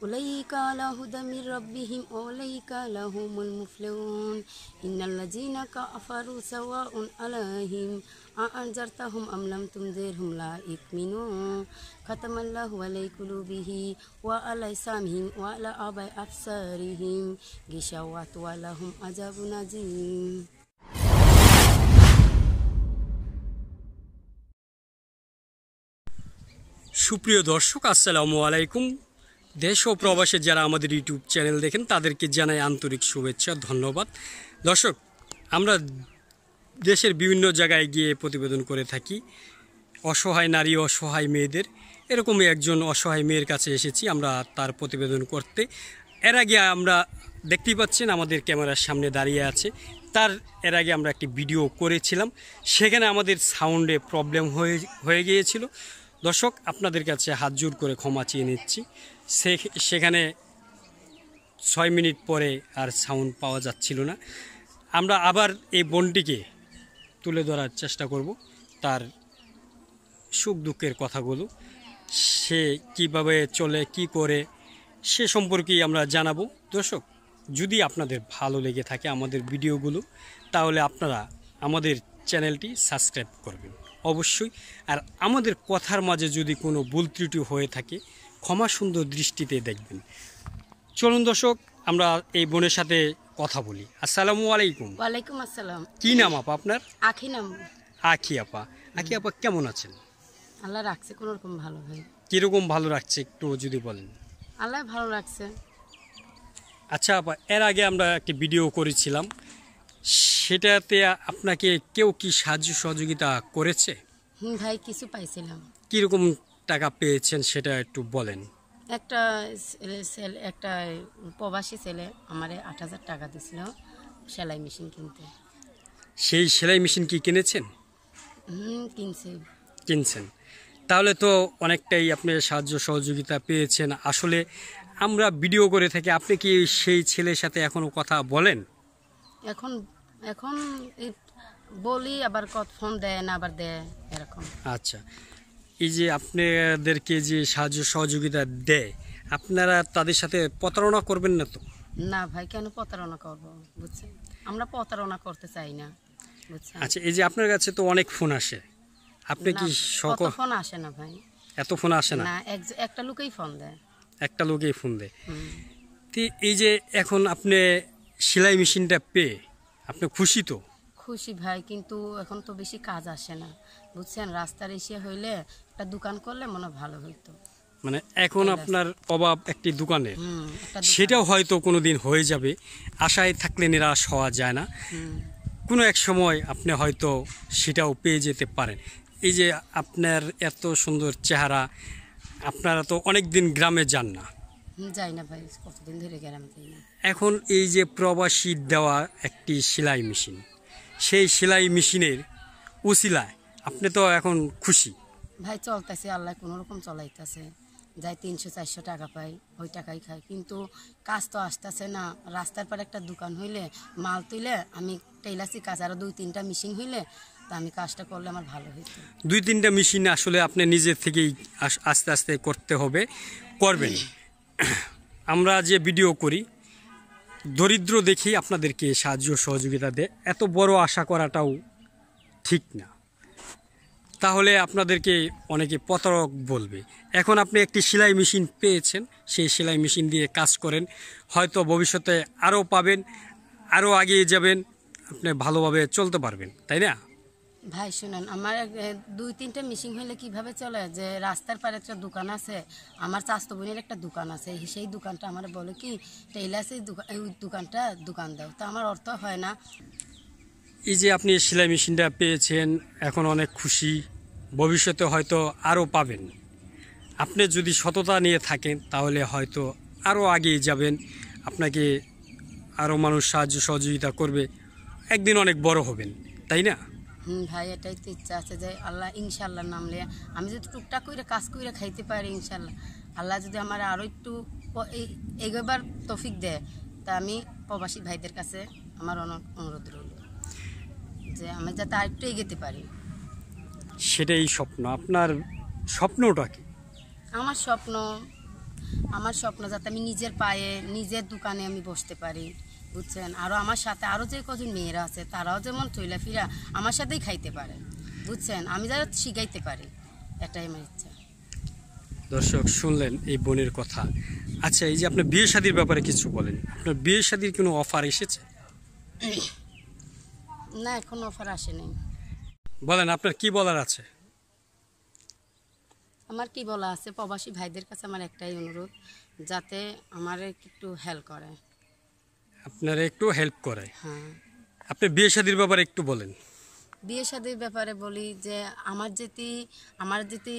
أولئك على هدى من ربهم أولئك لهم المفلحون إن الذين كفروا سواء عليهم أأنذرتهم أم لم تنذرهم لا يؤمنون ختم الله على قلوبهم وعلى سامعهم وعلى أبي أبصارهم غشاوة ولهم عذاب عظيم সুপ্রিয় দর্শক আসসালামু আলাইকুম দেশ ও প্রবাসে যারা আমাদের ইউটিউব চ্যানেল দেখেন তাদেরকে জানাই আন্তরিক শুভেচ্ছা ধন্যবাদ দর্শক আমরা দেশের বিভিন্ন জায়গায় গিয়ে প্রতিবেদন করে থাকি অসহায় নারী অসহায় মেয়েদের এরকমই একজন অসহায় মেয়ের কাছে এসেছি আমরা তার প্রতিবেদন করতে এর আগে আমরা দেখতেই পাচ্ছেন আমাদের ক্যামেরার সামনে দাঁড়িয়ে আছে তার এর আগে আমরা একটি ভিডিও করেছিলাম সেখানে আমাদের সাউন্ডে প্রবলেম হয়ে হয়ে গিয়েছিল দর্শক আপনাদের কাছে হাত জোর করে ক্ষমা চেয়ে নিচ্ছি সেখানে ছয় মিনিট পরে আর সাউন্ড পাওয়া যাচ্ছিল না আমরা আবার এই বনটিকে তুলে ধরার চেষ্টা করব তার সুখ দুঃখের কথাগুলো সে কিভাবে চলে কি করে সে সম্পর্কেই আমরা জানাবো দর্শক যদি আপনাদের ভালো লেগে থাকে আমাদের ভিডিওগুলো তাহলে আপনারা আমাদের চ্যানেলটি সাবস্ক্রাইব করবেন অবশ্যই আর আমাদের কথার মাঝে যদি কোনো ভুল ত্রুটি হয়ে থাকে ক্ষমা সুন্দর দৃষ্টিতে দেখবেন চলুন দর্শক আমরা এই বোনের সাথে কথা বলি আসসালামু আলাইকুম ওয়ালাইকুম আসসালাম কি নাম আপা আপনার আখি নাম আখি আপা আখি আপা কেমন আছেন আল্লাহ রাখছে কোন রকম ভালো ভাই কীরকম ভালো রাখছে একটু যদি বলেন আল্লাহ ভালো রাখছে আচ্ছা আপা এর আগে আমরা একটি ভিডিও করেছিলাম সেটাতে আপনাকে কেউ কি সাহায্য সহযোগিতা করেছে হুম ভাই কিছু পাইছিলাম কীরকম টাকা পেয়েছেন সেটা একটু বলেন একটা সেল একটা প্রবাসী ছেলে আমার আট হাজার টাকা দিছিল সেলাই মেশিন কিনতে সেই সেলাই মেশিন কি কিনেছেন হুম কিনছি কিনছেন তাহলে তো অনেকটাই আপনি সাহায্য সহযোগিতা পেয়েছেন আসলে আমরা ভিডিও করে থাকি আপনি কি সেই ছেলের সাথে এখনও কথা বলেন এখন এখন বলি আবার কত ফোন দেয় না আবার দেয় এরকম আচ্ছা এই যে আপনাদেরকে যে সাহায্য সহযোগিতা দেয় আপনারা তাদের সাথে প্রতারণা করবেন না তো না ভাই কেন প্রতারণা করব বুঝছেন আমরা প্রতারণা করতে চাই না বুঝছেন আচ্ছা এই যে আপনার কাছে তো অনেক ফোন আসে আপনি কি সকল ফোন আসে না ভাই এত ফোন আসে না না একটা লোকেই ফোন দেয় একটা লোকেই ফোন দেয় এই যে এখন আপনি সেলাই মেশিনটা পেয়ে আপনি খুশি তো খুশি ভাই কিন্তু এখন তো বেশি কাজ আসে না বুঝছেন রাস্তার এসে হইলে একটা দোকান করলে মনে ভালো হইতো মানে এখন আপনার অভাব একটি দোকানের সেটাও হয়তো কোনো দিন হয়ে যাবে আশায় থাকলে নিরাশ হওয়া যায় না কোনো এক সময় আপনি হয়তো সেটাও পেয়ে যেতে পারেন এই যে আপনার এত সুন্দর চেহারা আপনারা তো অনেক দিন গ্রামে যান না যাই না ভাই কতদিন ধরে গেলাম যাই না এখন এই যে প্রবাসীর দেওয়া একটি সেলাই মেশিন সেই সেলাই মেশিনের উসিলায় আপনি তো এখন খুশি ভাই চলতেছে আল্লাহ কোনো রকম চলাইতেছে যাই তিনশো চারশো টাকা পাই ওই টাকাই খাই কিন্তু কাজ তো আসতেছে না রাস্তার পর একটা দোকান হইলে মাল তুইলে আমি টেলাসি কাজ আরও দুই তিনটা মেশিন হইলে তা আমি কাজটা করলে আমার ভালো হইতো দুই তিনটা মেশিন আসলে আপনি নিজের থেকেই আস্তে আস্তে করতে হবে করবেন আমরা যে ভিডিও করি দরিদ্র দেখি আপনাদেরকে সাহায্য সহযোগিতা দেয় এত বড় আশা করাটাও ঠিক না তাহলে আপনাদেরকে অনেকে প্রতারক বলবে এখন আপনি একটি সেলাই মেশিন পেয়েছেন সেই সেলাই মেশিন দিয়ে কাজ করেন হয়তো ভবিষ্যতে আরও পাবেন আরও এগিয়ে যাবেন আপনি ভালোভাবে চলতে পারবেন তাই না ভাই শুনেন আমার দুই তিনটা মিশিং হলে কিভাবে চলে যে রাস্তার পারে একটা দোকান আছে আমার চাস্ত বোনের একটা দোকান আছে সেই দোকানটা আমার বলে কি টেইলার্সে এই দোকানটা দোকান দাও তা আমার অর্থ হয় না এই যে আপনি সেলাই মেশিনটা পেয়েছেন এখন অনেক খুশি ভবিষ্যতে হয়তো আরও পাবেন আপনি যদি সততা নিয়ে থাকেন তাহলে হয়তো আরও আগিয়ে যাবেন আপনাকে আরও মানুষ সাহায্য সহযোগিতা করবে একদিন অনেক বড় হবেন তাই না ভাই এটাই তো ইচ্ছা আছে যে আল্লাহ ইনশাল্লাহ নাম লিয়া আমি যদি টুকটাক করে কাজ করে খাইতে পারি ইনশাল্লাহ আল্লাহ যদি আমার আরও একটু এগোবার তফিক দেয় তা আমি প্রবাসী ভাইদের কাছে আমার অনুরোধ রইল যে আমি যাতে আর একটু এগোতে পারি সেটাই স্বপ্ন আপনার স্বপ্নটা কি আমার স্বপ্ন আমার স্বপ্ন যাতে আমি নিজের পায়ে নিজের দোকানে আমি বসতে পারি বুঝছেন আরও আমার সাথে আরও যে কজন মেয়েরা আছে তারাও যেমন চইলা ফিরা আমার সাথেই খাইতে পারে বুঝছেন আমি যারা শিখাইতে পারি এটাই আমার ইচ্ছা দর্শক শুনলেন এই বোনের কথা আচ্ছা এই যে আপনার বিয়ে শাদির ব্যাপারে কিছু বলেন আপনার বিয়ে শাদির কোনো অফার এসেছে না এখন অফার আসেনি বলেন আপনার কি বলার আছে আমার কি বলা আছে প্রবাসী ভাইদের কাছে আমার একটাই অনুরোধ যাতে আমার একটু হেল্প করে আপনারা একটু হেল্প করে হ্যাঁ আপনি বিয়ে শাদির ব্যাপারে একটু বলেন বিয়ে শাদির ব্যাপারে বলি যে আমার যেতি আমার যেতি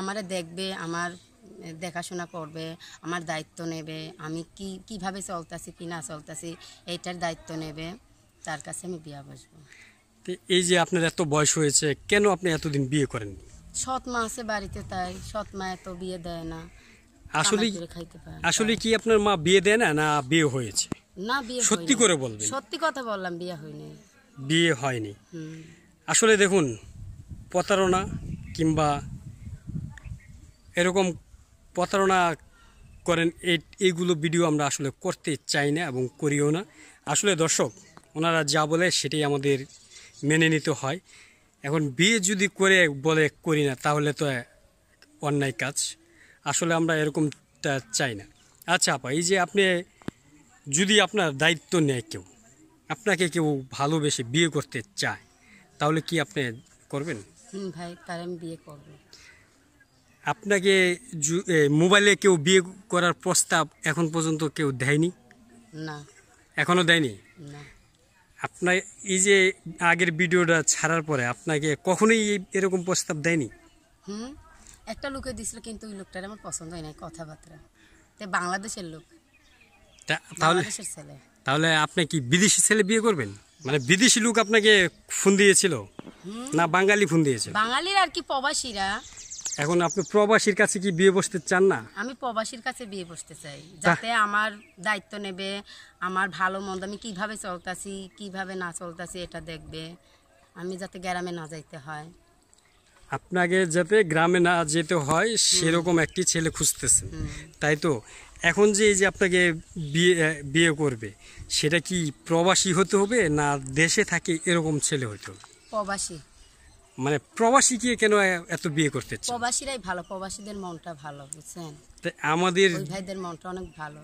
আমারে দেখবে আমার দেখাশোনা করবে আমার দায়িত্ব নেবে আমি কি কিভাবে চলতেছি কি না চলতেছি এইটার দায়িত্ব নেবে তার কাছে আমি বিয়ে বসবো এই যে আপনার এত বয়স হয়েছে কেন আপনি এতদিন বিয়ে করেন সৎ মা আছে বাড়িতে তাই সৎ মা এত বিয়ে দেয় না আসলে আসলে কি আপনার মা বিয়ে দেয় না না বিয়ে হয়েছে না বিয়ে সত্যি করে বলবেন সত্যি কথা বললাম বিয়ে হয়নি বিয়ে হয়নি আসলে দেখুন প্রতারণা কিংবা এরকম প্রতারণা করেন এইগুলো ভিডিও আমরা আসলে করতে চাই না এবং করিও না আসলে দর্শক ওনারা যা বলে সেটাই আমাদের মেনে নিতে হয় এখন বিয়ে যদি করে বলে করি না তাহলে তো অন্যায় কাজ আসলে আমরা এরকমটা চাই না আচ্ছা আপা এই যে আপনি যদি আপনার দায়িত্ব নেয় কেউ আপনাকে কেউ ভালোবেসে বিয়ে করতে চায় তাহলে কি আপনি করবেন হুম ভাই তার আমি বিয়ে করব আপনাকে মোবাইলে কেউ বিয়ে করার প্রস্তাব এখন পর্যন্ত কেউ দেয়নি না এখনও দেয়নি না আপনার এই যে আগের ভিডিওটা ছাড়ার পরে আপনাকে কখনোই এরকম প্রস্তাব দেয়নি হুম একটা লোকে দিছিল কিন্তু ওই লোকটার আমার পছন্দ হয় না কথাবার্তা তাই বাংলাদেশের লোক তাহলে তাহলে আপনি কি বিদেশি ছেলে বিয়ে করবেন মানে বিদেশি লোক আপনাকে ফোন দিয়েছিল না বাঙালি ফোন দিয়েছিল বাঙালির আর কি প্রবাসীরা এখন আপনি প্রবাসীর কাছে কি বিয়ে বসতে চান না আমি প্রবাসীর কাছে বিয়ে বসতে চাই যাতে আমার দায়িত্ব নেবে আমার ভালো মন্দ আমি কীভাবে চলতাছি কীভাবে না চলতাছি এটা দেখবে আমি যাতে গ্রামে না যাইতে হয় আপনাকে যাতে গ্রামে না যেতে হয় সেরকম একটি ছেলে খুঁজতেছেন তাই তো এখন যে এই যে আপনাকে বিয়ে বিয়ে করবে সেটা কি প্রবাসী হতে হবে না দেশে থাকে এরকম ছেলে হতে হবে প্রবাসী মানে প্রবাসী কি কেন এত বিয়ে করতে চায় প্রবাসীরাই ভালো প্রবাসীদের মনটা ভালো বুঝছেন আমাদের ভাইদের মনটা অনেক ভালো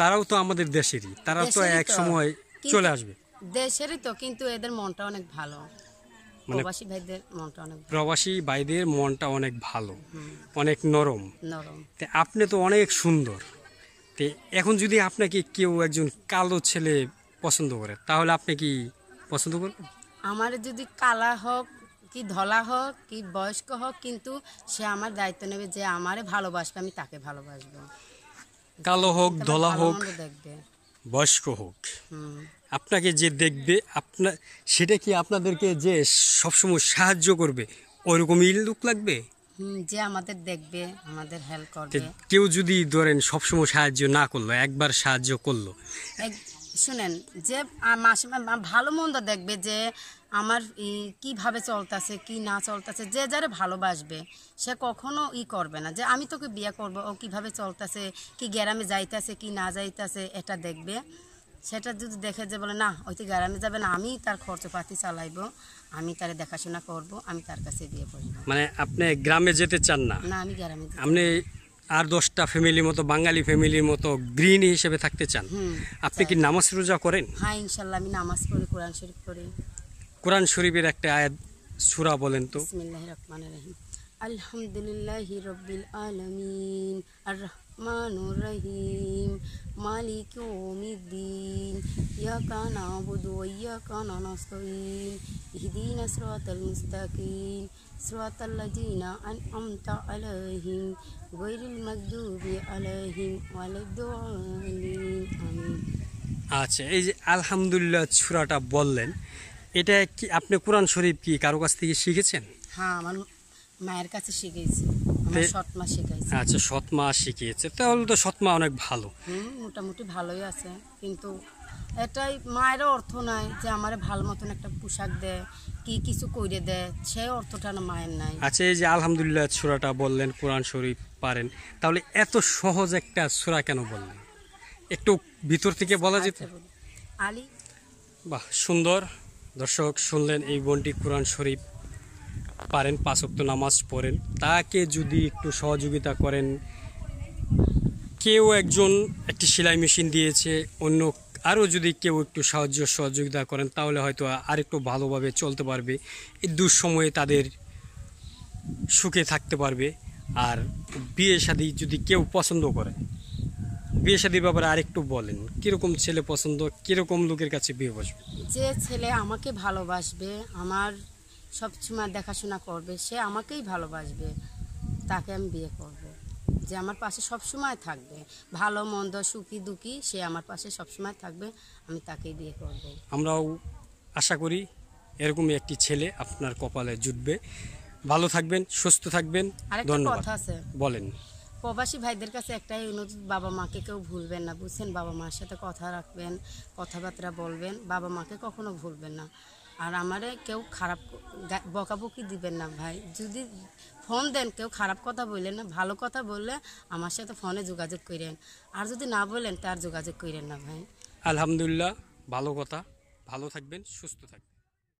তারাও তো আমাদের দেশেরই তারা তো এক সময় চলে আসবে দেশেরই তো কিন্তু এদের মনটা অনেক ভালো মানে প্রবাসী ভাইদের মনটা অনেক প্রবাসী ভাইদের মনটা অনেক ভালো অনেক নরম নরম আপনি তো অনেক সুন্দর তে এখন যদি আপনাকে কেউ একজন কালো ছেলে পছন্দ করে তাহলে আপনি কি পছন্দ করবেন আমার যদি কালা হোক কি ধলা হোক কি বয়স্ক হোক কিন্তু সে আমার দায়িত্ব নেবে যে আমারে ভালোবাসবে আমি তাকে ভালোবাসবো কালো হোক ধলা হোক দেখবে বয়স্ক হোক হুম আপনাকে যে দেখবে আপনার সেটা কি আপনাদেরকে যে সবসময় সাহায্য করবে ওরকমই লোক লাগবে যে আমাদের দেখবে আমাদের হেল্প করবে কেউ যদি ধরেন সবসময় সাহায্য না করলো একবার সাহায্য করলো শুনেন যে মাসে ভালো মন্দ দেখবে যে আমার কিভাবে চলতেছে কি না চলতেছে যে যারে ভালোবাসবে সে কখনো ই করবে না যে আমি তোকে বিয়ে করব ও কিভাবে চলতেছে কি গ্যারামে যাইতেছে কি না যাইতেছে এটা দেখবে সেটা যদি দেখে যে বলে না তো গ্যারামে যাবে না আমি তার খরচপাতি চালাইবো আমি তার দেখাশোনা করব আমি তার কাছে বিয়ে করব মানে আপনি গ্রামে যেতে চান না না আমি গ্রামে আপনি আর দশটা ফ্যামিলির মতো বাঙালি ফ্যামিলির মতো গ্রিন হিসেবে থাকতে চান আপনি কি নামাজ রোজা করেন হ্যাঁ ইনশাল্লাহ আমি নামাজ পড়ি কোরআন শরীফ পড়ি কোরআন শরীফের একটা আয়াত সুরা বলেন তো বিসমিল্লাহির রহিম আলহামদুলিল্লাহি রব্বিল আলামিন আর রহমানুর রহিম মালিক ইয়াউমিদ্দিন ইয়াকা নাবুদু ওয়া ইয়াকা নাস্তাঈন ইহদিনা সিরাতাল মুস্তাকিম সিরাতাল লাযিনা আনআমতা আলাইহিম গায়রিল মাগদুবি আলাইহিম ওয়ালাদ-দালিন আমিন আচ্ছা এই যে আলহামদুলিল্লাহ সূরাটা বললেন এটা কি আপনি কোরআন শরীফ কি কারো কাছ থেকে শিখেছেন হ্যাঁ আমার মায়ের কাছে শিখেছি আমার সৎমা শিখাইছে আচ্ছা সৎমা শিখিয়েছে তাহলে তো সৎমা অনেক ভালো হুম মোটামুটি ভালোই আছে কিন্তু এটাই মায়ের অর্থ নাই যে আমার ভালো মতন একটা পোশাক দেয় কি কিছু কইরে দেয় সে অর্থটা না মায়ের নাই আচ্ছা এই যে আলহামদুলিল্লাহ সুরাটা বললেন কোরআন শরীফ পারেন তাহলে এত সহজ একটা সুরা কেন বললেন একটু ভিতর থেকে বলা যেত আচ্ছা, আলী বাহ সুন্দর দর্শক শুনলেন এই বোনটি কোরআন শরীফ পারেন পাঁচক্ত নামাজ পড়েন তাকে যদি একটু সহযোগিতা করেন কেউ একজন একটি সেলাই মেশিন দিয়েছে অন্য আরও যদি কেউ একটু সাহায্য সহযোগিতা করেন তাহলে হয়তো আরেকটু ভালোভাবে চলতে পারবে এই দুঃসময়ে তাদের সুখে থাকতে পারবে আর বিয়ে শাদি যদি কেউ পছন্দ করে বিয়ে শাদির ব্যাপারে আরেকটু বলেন কিরকম ছেলে পছন্দ কিরকম লোকের কাছে বিয়ে বসবে যে ছেলে আমাকে ভালোবাসবে আমার সবসময় দেখাশোনা করবে সে আমাকেই ভালোবাসবে তাকে আমি বিয়ে করব। যে আমার পাশে সবসময় থাকবে ভালো মন্দ সুখী দুঃখী সে আমার পাশে সবসময় থাকবে আমি তাকেই বিয়ে করব। আমরাও আশা করি এরকমই একটি ছেলে আপনার কপালে জুটবে ভালো থাকবেন সুস্থ থাকবেন কথা আছে বলেন প্রবাসী ভাইদের কাছে একটাই অনুরোধ বাবা মাকে কেউ ভুলবেন না বুঝছেন বাবা মার সাথে কথা রাখবেন কথাবার্তা বলবেন বাবা মাকে কখনো ভুলবেন না আর আমারে কেউ খারাপ বকাবকি দিবেন না ভাই যদি ফোন দেন কেউ খারাপ কথা বললেন না ভালো কথা বললে আমার সাথে ফোনে যোগাযোগ করেন আর যদি না বলেন তার যোগাযোগ করেন না ভাই আলহামদুলিল্লাহ ভালো কথা ভালো থাকবেন সুস্থ থাকবেন